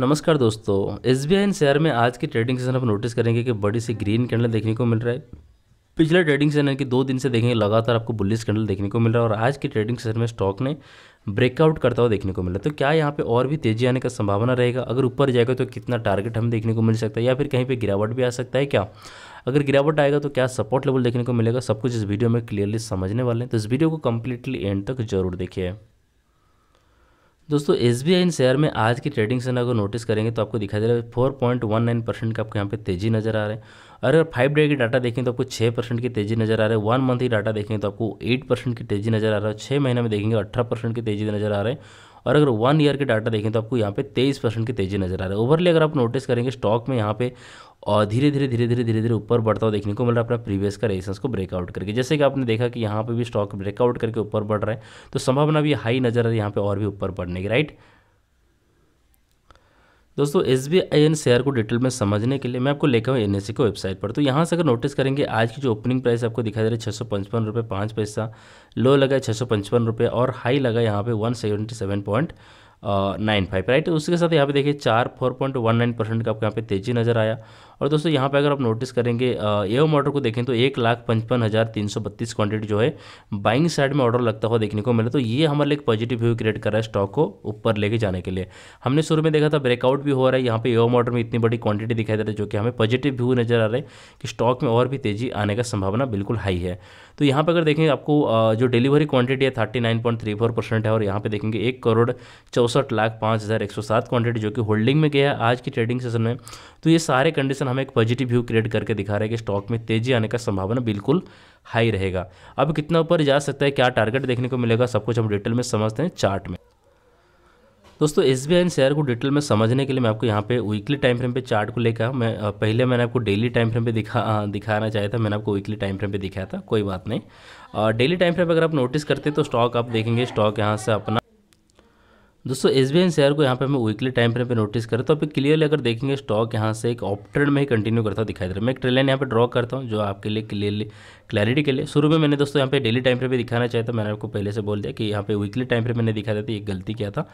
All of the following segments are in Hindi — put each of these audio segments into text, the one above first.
नमस्कार दोस्तों एस बी आई शेयर में आज के ट्रेडिंग सेशन आप नोटिस करेंगे कि बड़ी सी ग्रीन कैंडल देखने को मिल रहा है पिछले ट्रेडिंग सेशन के दो दिन से देखेंगे लगातार आपको बुलिस कैंडल देखने को मिल रहा है और आज के ट्रेडिंग सेशन में स्टॉक ने ब्रेकआउट करता हुआ देखने को मिला तो क्या यहाँ पे और भी तेजी आने का संभावना रहेगा अगर ऊपर जाएगा तो कितना टारगेट हमें देखने को मिल सकता है या फिर कहीं पर गिरावट भी आ सकता है क्या अगर गिरावट आएगा तो क्या सपोर्ट लेवल देखने को मिलेगा सब कुछ इस वीडियो में क्लियरली समझने वाले हैं तो इस वीडियो को कम्प्लीटली एंड तक जरूर देखिए दोस्तों एस बी इन शेयर में आज की ट्रेडिंग से अगर नोटिस करेंगे तो आपको दिखाई दे रहा है four point one nine percent का आपको यहाँ पे तेजी नजर आ रहा है और अगर फाइव डे की डाटा देखें तो आपको छः परसेंट की तेजी नजर आ रहा है वन मंथ की डाटा देखें तो आपको एट परसेंट की तेजी नजर आ रहा है छः महीने में देखेंगे अठारह परसेंट की तेजी नजर आ रहा है और अगर वन ईयर के डाटा देखें तो आपको यहाँ पे तेईस परसेंट की तेजी नजर आ रहा है ओवरली अगर आप नोटिस करेंगे स्टॉक में यहाँ पे और धीरे धीरे धीरे धीरे धीरे धीरे ऊपर बढ़ता हुआ देखने को मिल रहा है अपना प्रीवियस का रेजिस्टेंस को ब्रेकआउट करके जैसे कि आपने देखा कि यहाँ पर भी स्टॉक ब्रेकआउट करके ऊपर बढ़ रहा है तो संभावना भी हाई नजर आ रही है यहाँ पर और भी ऊपर बढ़ने की राइट दोस्तों S B I N share को डिटेल में समझने के लिए मैं आपको लेकर हूँ एन एस सी की वेबसाइट पर तो यहाँ से अगर नोटिस करेंगे आज की जो ओपनिंग प्राइस आपको दिखाई दे रही है छः सौ पचपन रुपये पाँच पैसा लो लगा है छः सौ पचपन रुपये और हाई लगा यहाँ पे one seventy seven point nine five right उसके साथ यहाँ पे देखिए चार four point one nine percent का आपको यहाँ पे तेजी नजर आया और दोस्तों यहाँ पर अगर आप नोटिस करेंगे एवम मॉडर को देखें तो एक लाख पचपन हज़ार तीन सौ बत्तीस क्वान्टिटी जो है बाइंग साइड में ऑर्डर लगता हुआ देखने को मिला तो ये हमारे लिए पॉजिटिव व्यू क्रिएट कर रहा है स्टॉक को ऊपर लेके जाने के लिए हमने शुरू में देखा था ब्रेकआउट भी हो रहा है यहाँ पे एवम मॉडर में इतनी बड़ी क्वांटिटी दिखाई दे रही है जो कि हमें पॉजिटिव व्यू नजर आ रहा है कि स्टॉक में और भी तेज़ी आने का संभावना बिल्कुल हाई है तो यहाँ पर अगर देखें आपको जो डिलीवरी क्वांटिटी है thirty nine point three four percent है और यहाँ पर देखेंगे एक करोड़ चौसठ लाख पाँच हज़ार एक सौ सात क्वांटिटी जो कि होल्डिंग में गया आज की ट्रेडिंग सेशन में तो ये सारे कंडीशन इंडिकेशन हमें एक पॉजिटिव व्यू क्रिएट करके दिखा रहा है कि स्टॉक में तेजी आने का संभावना बिल्कुल हाई रहेगा अब कितना ऊपर जा सकता है क्या टारगेट देखने को मिलेगा सब कुछ हम डिटेल में समझते हैं चार्ट में दोस्तों एस बी आई शेयर को डिटेल में समझने के लिए मैं आपको यहाँ पे वीकली टाइम फ्रेम पे चार्ट को लेकर मैं पहले मैंने आपको डेली टाइम फ्रेम पे दिखा दिखाना चाहिए था मैंने आपको वीकली टाइम फ्रेम पे दिखाया था कोई बात नहीं डेली टाइम फ्रेम अगर आप नोटिस करते तो स्टॉक आप देखेंगे स्टॉक यहाँ से अपना दोस्तों एस शेयर को यहाँ पे हमें वीकली टाइम फ्रेम पे नोटिस करें तो आप क्लियरली अगर देखेंगे स्टॉक यहाँ से एक ऑप में ही कंटिन्यू करता दिखाई दे रहा है मैं एक ट्रेलाइन यहाँ पे ड्रॉ करता हूँ जो आपके लिए क्लियरली क्लैरिटी के लिए शुरू में मैंने दोस्तों यहाँ पे डेली टाइम फ्रेम भी दिखाना चाहता मैंने आपको पहले से बोल दिया कि यहाँ पे वीकली टाइम फ्रेम मैंने दिखाया था तो ये गलती किया था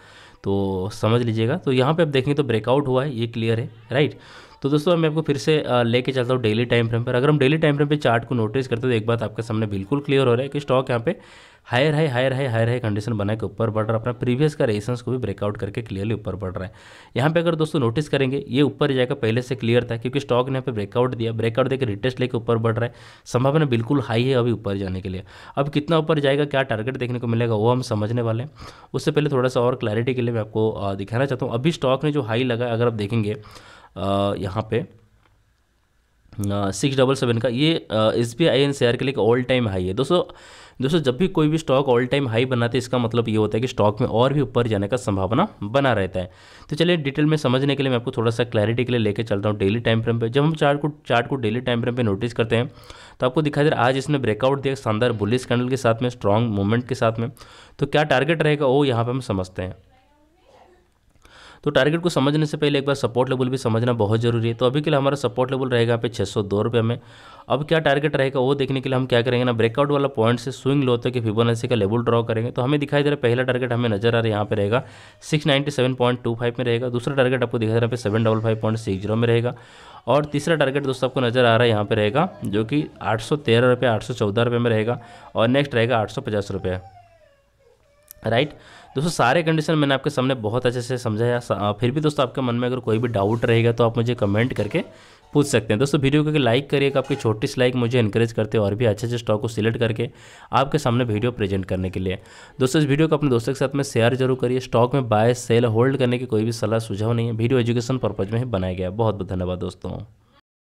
तो समझ लीजिएगा तो यहाँ पर आप देखेंगे तो ब्रेकआउट हुआ है ये क्लियर है राइट तो दोस्तों मैं आपको फिर से लेके चलता हूँ डेली टाइम फ्रेम पर अगर हम डेली टाइम फ्रेम पर चार्ट को नोटिस करते तो एक बात आपके सामने बिल्कुल क्लियर हो रहा है कि स्टॉक यहाँ पे higher high higher high higher high condition बना के ऊपर बढ़ रहा है अपना प्रीवियस का रेसेंस को भी ब्रेकआउट करके क्लियरली ऊपर बढ़ रहा है यहाँ पे अगर दोस्तों नोटिस करेंगे ये ऊपर जाएगा पहले से क्लियर था क्योंकि स्टॉक ने यहाँ पे ब्रेकआउट दिया ब्रेकआउट देकर रिटेस्ट लेकर ऊपर बढ़ रहा है संभावना बिल्कुल हाई है अभी ऊपर जाने के लिए अब कितना ऊपर जाएगा क्या टारगेट देखने को मिलेगा वो हम समझने वाले हैं उससे पहले थोड़ा सा और क्लैरिटी के लिए मैं आपको दिखाना चाहता हूँ अभी स्टॉक ने जो हाई लगा अगर आप देखेंगे यहाँ पे सिक्स डबल सेवन का ये S B I N share के लिए ऑल टाइम हाई है दोस्तों दोस्तों जब भी कोई भी स्टॉक ऑल टाइम हाई बनाते हैं इसका मतलब ये होता है कि स्टॉक में और भी ऊपर जाने का संभावना बना रहता है तो चलिए डिटेल में समझने के लिए मैं आपको थोड़ा सा क्लैरिटी के लिए लेकर चलता हूँ डेली टाइम फ्रेम पर जब हम चार्ट को चार्ट को डेली टाइम फ्रेम पर नोटिस करते हैं तो आपको दिखाई दे रहा है आज इसने ब्रेकआउट दिया शानदार बुलिस कैंडल के साथ में स्ट्रॉन्ग मूवमेंट के साथ में तो क्या टारगेट रहेगा वो यहाँ पर हम समझते हैं तो टारगेट को समझने से पहले एक बार सपोर्ट लेवल भी समझना बहुत जरूरी है तो अभी के लिए हमारा सपोर्ट लेवल रहेगा पे छः सौ दो रुपये में अब क्या टारगेट रहेगा वो देखने के लिए हम क्या करेंगे ना ब्रेकआउट वाला पॉइंट से स्विंग लो तक फिबोनाची का लेवल ड्रॉ करेंगे तो हमें दिखाई दे रहा है पहला टारगेट हमें नजर आ रहा है यहाँ पे रहेगा six seven point two five में रहेगा दूसरा टारगेट आपको दिखाई दे रहा है seven double five point six zero में रहेगा और तीसरा टारगेट दोस्तों आपको नजर आ रहा है यहाँ पे रहेगा जो कि आठ सौ तेरह रुपये आठ सौ चौदह रुपये में रहेगा और नेक्स्ट रहेगा आठ सौ पचास रुपये राइट दोस्तों सारे कंडीशन मैंने आपके सामने बहुत अच्छे से समझाया फिर भी दोस्तों आपके मन में अगर कोई भी डाउट रहेगा तो आप मुझे कमेंट करके पूछ सकते हैं दोस्तों वीडियो को लाइक करिए आपकी छोटी सी लाइक मुझे इंकरेज करते हैं और भी अच्छे अच्छे स्टॉक को सिलेक्ट करके आपके सामने वीडियो प्रेजेंट करने के लिए दोस्तों इस वीडियो को अपने दोस्तों के साथ में शेयर जरूर करिए स्टॉक में बाय सेल होल्ड करने की कोई भी सलाह सुझाव नहीं है वीडियो एजुकेशन पर्पज में ही बनाया गया बहुत बहुत धन्यवाद दोस्तों